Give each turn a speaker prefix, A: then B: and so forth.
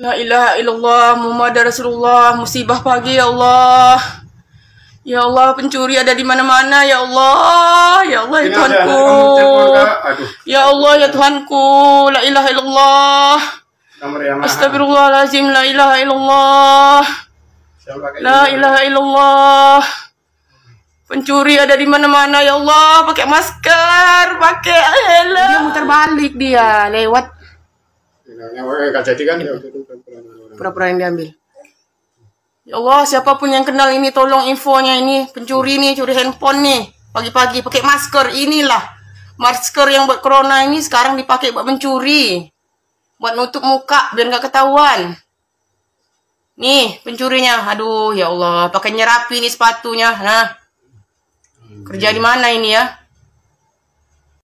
A: La ilaha illallah Muhammad Rasulullah musibah pagi ya Allah. Ya Allah pencuri ada di mana-mana ya Allah. Ya Allah ya, ya Tuhanku. Ya Allah ya Tuhanku. La ilaha illallah. Astagfirullahalazim la ilaha illallah. La ilaha illallah. Pencuri ada di mana-mana ya Allah, pakai masker, pakai helm. Eh, dia muter balik dia lewat
B: yang oh, eh, jadi kan, ya, kan
A: pura-pura yang diambil ya Allah siapapun yang kenal ini tolong infonya ini pencuri nih curi handphone nih pagi-pagi pakai masker inilah masker yang buat corona ini sekarang dipakai buat mencuri buat nutup muka biar nggak ketahuan nih pencurinya aduh ya Allah pakainya rapi nih sepatunya nah
B: kerja di mana
A: ini ya